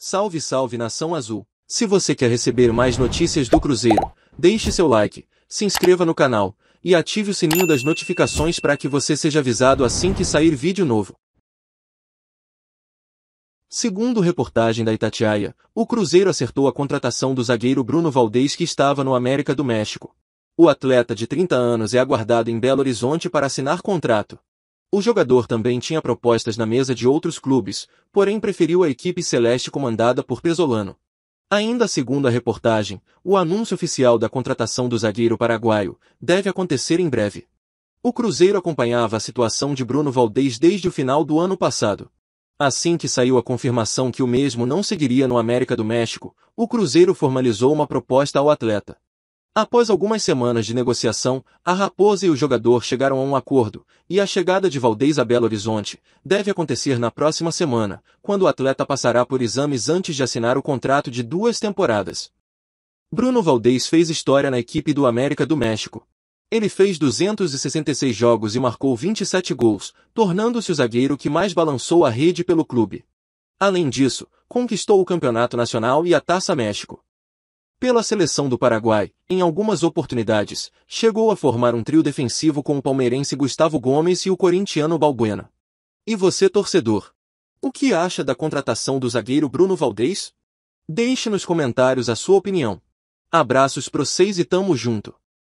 Salve, salve nação azul! Se você quer receber mais notícias do Cruzeiro, deixe seu like, se inscreva no canal e ative o sininho das notificações para que você seja avisado assim que sair vídeo novo. Segundo reportagem da Itatiaia, o Cruzeiro acertou a contratação do zagueiro Bruno Valdez que estava no América do México. O atleta de 30 anos é aguardado em Belo Horizonte para assinar contrato. O jogador também tinha propostas na mesa de outros clubes, porém preferiu a equipe celeste comandada por Pesolano. Ainda segundo a reportagem, o anúncio oficial da contratação do zagueiro paraguaio deve acontecer em breve. O Cruzeiro acompanhava a situação de Bruno Valdez desde o final do ano passado. Assim que saiu a confirmação que o mesmo não seguiria no América do México, o Cruzeiro formalizou uma proposta ao atleta. Após algumas semanas de negociação, a Raposa e o jogador chegaram a um acordo, e a chegada de Valdez a Belo Horizonte deve acontecer na próxima semana, quando o atleta passará por exames antes de assinar o contrato de duas temporadas. Bruno Valdez fez história na equipe do América do México. Ele fez 266 jogos e marcou 27 gols, tornando-se o zagueiro que mais balançou a rede pelo clube. Além disso, conquistou o Campeonato Nacional e a Taça México. Pela seleção do Paraguai, em algumas oportunidades, chegou a formar um trio defensivo com o palmeirense Gustavo Gomes e o corintiano Balbuena. E você, torcedor? O que acha da contratação do zagueiro Bruno Valdez? Deixe nos comentários a sua opinião. Abraços para vocês e tamo junto!